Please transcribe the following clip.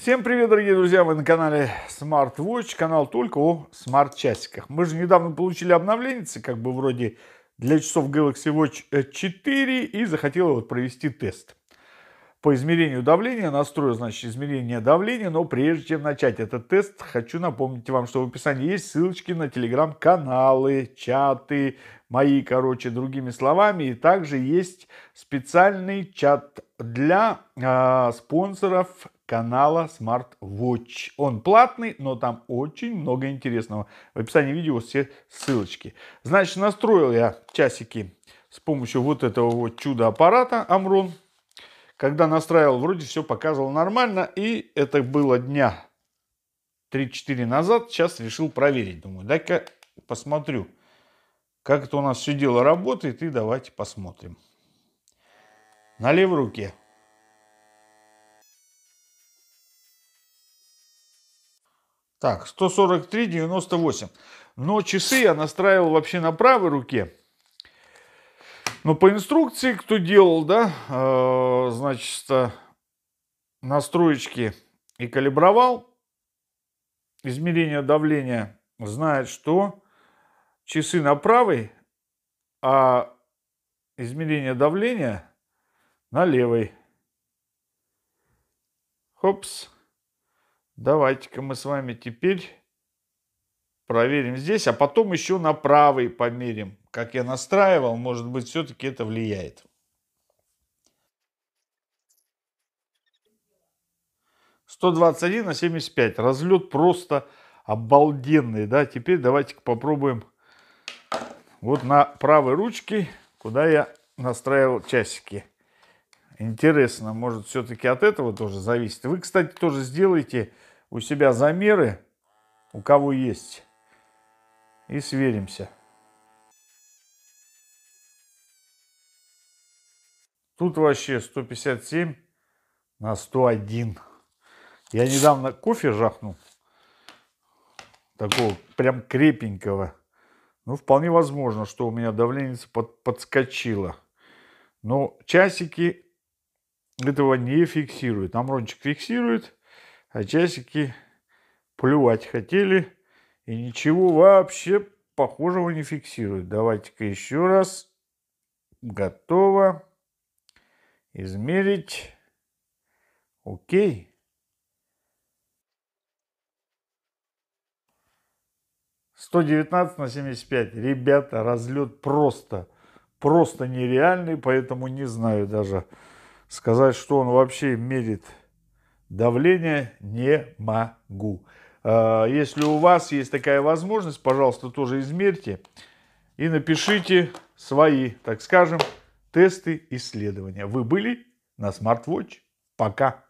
Всем привет, дорогие друзья! Вы на канале SmartWatch, канал только о смарт-часиках. Мы же недавно получили обновление, как бы вроде для часов Galaxy Watch 4, э, и захотел вот провести тест по измерению давления, настрою, значит, измерение давления, но прежде чем начать этот тест, хочу напомнить вам, что в описании есть ссылочки на телеграм-каналы, чаты, мои, короче, другими словами, и также есть специальный чат для э, спонсоров канала SmartWatch. Он платный, но там очень много интересного. В описании видео все ссылочки. Значит, настроил я часики с помощью вот этого вот чудо-аппарата Amron когда настраивал, вроде все показывал нормально, и это было дня 3-4 назад, сейчас решил проверить. Думаю, дай-ка посмотрю, как это у нас все дело работает, и давайте посмотрим. На левой руке. Так, 143, 98. Но часы я настраивал вообще на правой руке. Но ну, по инструкции, кто делал, да, э, значит, э, настроечки и калибровал, измерение давления знает, что часы на правой, а измерение давления на левой. Хопс. Давайте-ка мы с вами теперь проверим здесь, а потом еще на правый померим. Как я настраивал, может быть, все-таки это влияет. Сто двадцать один на семьдесят пять. Разлет просто обалденный, да. Теперь давайте попробуем вот на правой ручке, куда я настраивал часики. Интересно, может, все-таки от этого тоже зависит. Вы, кстати, тоже сделайте у себя замеры, у кого есть и сверимся. Тут вообще 157 на 101. Я недавно кофе жахнул. Такого прям крепенького. Ну, вполне возможно, что у меня давление под, подскочило. Но часики этого не фиксируют. Амрончик фиксирует, а часики плевать хотели. И ничего вообще похожего не фиксирует. Давайте-ка еще раз. Готово. Измерить. Окей. Сто девятнадцать на семьдесят пять. Ребята, разлет просто, просто нереальный, поэтому не знаю даже сказать, что он вообще мерит давление, не могу. А, если у вас есть такая возможность, пожалуйста, тоже измерьте и напишите свои, так скажем, тесты исследования. Вы были на SmartWatch. Пока.